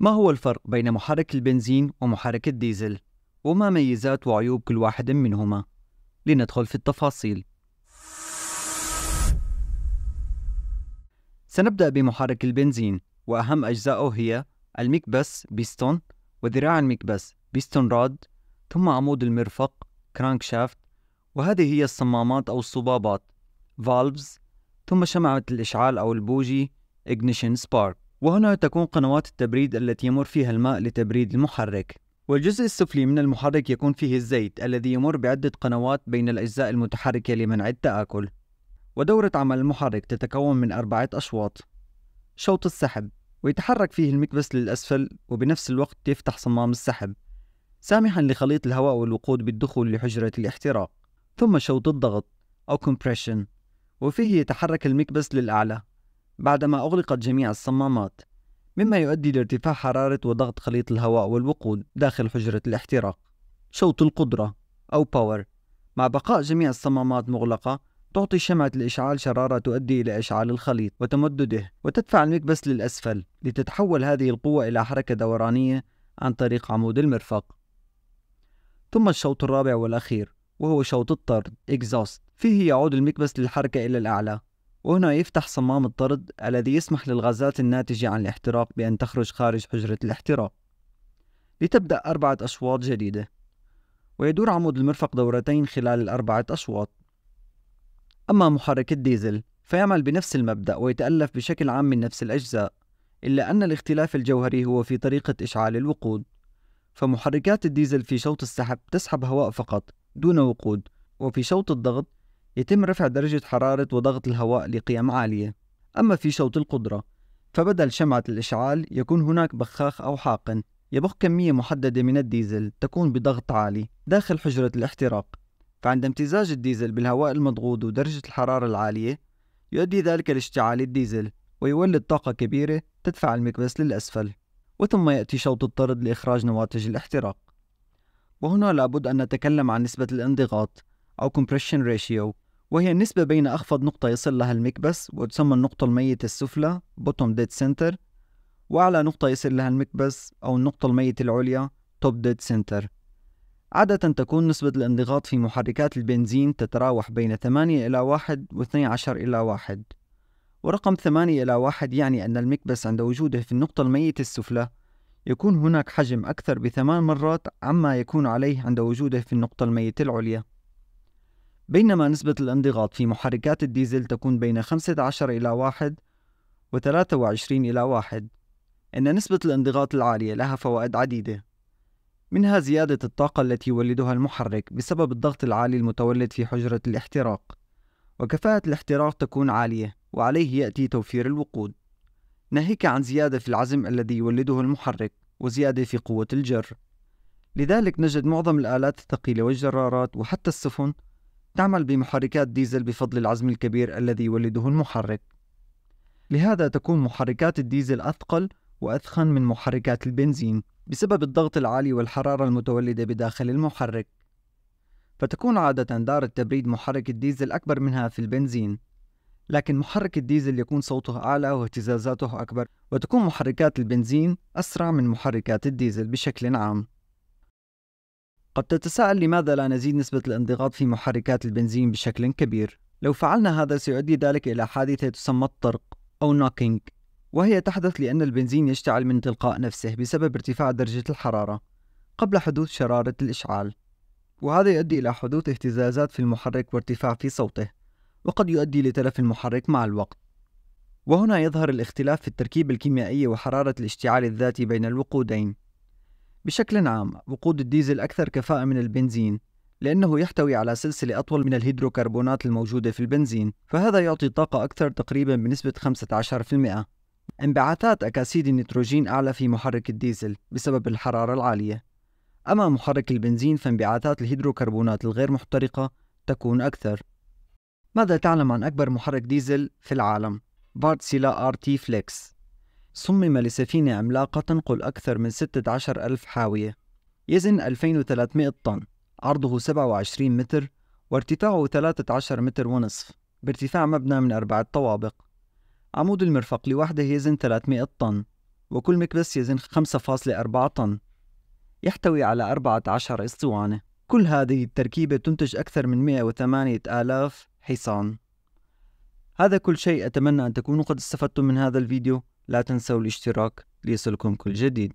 ما هو الفرق بين محرك البنزين ومحرك الديزل؟ وما ميزات وعيوب كل واحد منهما؟ لندخل في التفاصيل. سنبدأ بمحرك البنزين، وأهم أجزاؤه هي المكبس بيستون، وذراع المكبس بيستون راد، ثم عمود المرفق كرانك شافت، وهذه هي الصمامات أو الصبابات فالفز، ثم شمعة الإشعال أو البوجي إجنيشن سبارك وهنا تكون قنوات التبريد التي يمر فيها الماء لتبريد المحرك والجزء السفلي من المحرك يكون فيه الزيت الذي يمر بعدة قنوات بين الأجزاء المتحركة لمنع التآكل ودورة عمل المحرك تتكون من أربعة أشواط شوط السحب ويتحرك فيه المكبس للأسفل وبنفس الوقت يفتح صمام السحب سامحا لخليط الهواء والوقود بالدخول لحجرة الاحتراق ثم شوط الضغط أو compression وفيه يتحرك المكبس للأعلى بعدما أغلقت جميع الصمامات مما يؤدي لارتفاع حرارة وضغط خليط الهواء والوقود داخل حجرة الاحتراق شوط القدرة أو باور مع بقاء جميع الصمامات مغلقة تعطي شمعة الإشعال شرارة تؤدي إلى إشعال الخليط وتمدده وتدفع المكبس للأسفل لتتحول هذه القوة إلى حركة دورانية عن طريق عمود المرفق ثم الشوط الرابع والأخير وهو شوط الطرد exhaust فيه يعود المكبس للحركة إلى الأعلى وهنا يفتح صمام الطرد الذي يسمح للغازات الناتجة عن الاحتراق بأن تخرج خارج حجرة الاحتراق لتبدأ أربعة أشواط جديدة ويدور عمود المرفق دورتين خلال الأربعة أشواط أما محرك الديزل فيعمل بنفس المبدأ ويتألف بشكل عام من نفس الأجزاء إلا أن الاختلاف الجوهري هو في طريقة إشعال الوقود فمحركات الديزل في شوط السحب تسحب هواء فقط دون وقود وفي شوط الضغط يتم رفع درجة حرارة وضغط الهواء لقيم عالية أما في شوط القدرة فبدل شمعة الإشعال يكون هناك بخاخ أو حاقن يبخ كمية محددة من الديزل تكون بضغط عالي داخل حجرة الاحتراق فعند امتزاج الديزل بالهواء المضغوط ودرجة الحرارة العالية يؤدي ذلك لاشتعال الديزل ويولد طاقة كبيرة تدفع المكبس للأسفل وثم يأتي شوط الطرد لإخراج نواتج الاحتراق وهنا لابد أن نتكلم عن نسبة الانضغاط أو compression ratio وهي النسبة بين أخفض نقطة يصل لها المكبس وتسمى النقطة الميتة السفلى bottom dead center وأعلى نقطة يصل لها المكبس أو النقطة الميتة العليا top dead center عادة تكون نسبة الانضغاط في محركات البنزين تتراوح بين 8 إلى 1 و 12 إلى 1 ورقم 8 إلى 1 يعني أن المكبس عند وجوده في النقطة الميتة السفلى يكون هناك حجم أكثر بثمان مرات عما يكون عليه عند وجوده في النقطة الميتة العليا بينما نسبة الانضغاط في محركات الديزل تكون بين 15 إلى 1 و 23 إلى 1 إن نسبة الانضغاط العالية لها فوائد عديدة منها زيادة الطاقة التي يولدها المحرك بسبب الضغط العالي المتولد في حجرة الاحتراق وكفاءة الاحتراق تكون عالية وعليه يأتي توفير الوقود ناهيك عن زيادة في العزم الذي يولده المحرك وزيادة في قوة الجر لذلك نجد معظم الآلات الثقيلة والجرارات وحتى السفن تعمل بمحركات ديزل بفضل العزم الكبير الذي يولده المحرك لهذا تكون محركات الديزل أثقل وأثخن من محركات البنزين بسبب الضغط العالي والحرارة المتولدة بداخل المحرك فتكون عادة دار التبريد محرك الديزل أكبر منها في البنزين لكن محرك الديزل يكون صوته أعلى واهتزازاته أكبر وتكون محركات البنزين أسرع من محركات الديزل بشكل عام قد تتساءل لماذا لا نزيد نسبة الانضغاط في محركات البنزين بشكل كبير؟ لو فعلنا هذا سيؤدي ذلك إلى حادثة تسمى الطرق أو نوكينج وهي تحدث لأن البنزين يشتعل من تلقاء نفسه بسبب ارتفاع درجة الحرارة قبل حدوث شرارة الإشعال وهذا يؤدي إلى حدوث اهتزازات في المحرك وارتفاع في صوته وقد يؤدي لتلف المحرك مع الوقت وهنا يظهر الاختلاف في التركيبة الكيميائية وحرارة الاشتعال الذاتي بين الوقودين بشكل عام وقود الديزل أكثر كفاءة من البنزين لأنه يحتوي على سلسلة أطول من الهيدروكربونات الموجودة في البنزين فهذا يعطي طاقة أكثر تقريبا بنسبة 15% انبعاثات أكاسيد النيتروجين أعلى في محرك الديزل بسبب الحرارة العالية أما محرك البنزين فانبعاثات الهيدروكربونات الغير محترقة تكون أكثر ماذا تعلم عن أكبر محرك ديزل في العالم؟ بارت سيلا ار تي فليكس صمم لسفينة عملاقة تنقل أكثر من 16 ألف حاوية يزن 2300 طن عرضه 27 متر وارتفاعه 13 متر ونصف بارتفاع مبنى من أربعة طوابق عمود المرفق لوحده يزن 300 طن وكل مكبس يزن 5.4 طن يحتوي على 14 اسطوانة كل هذه التركيبة تنتج أكثر من 108 آلاف حصان هذا كل شيء أتمنى أن تكونوا قد استفدتم من هذا الفيديو لا تنسوا الاشتراك ليصلكم كل جديد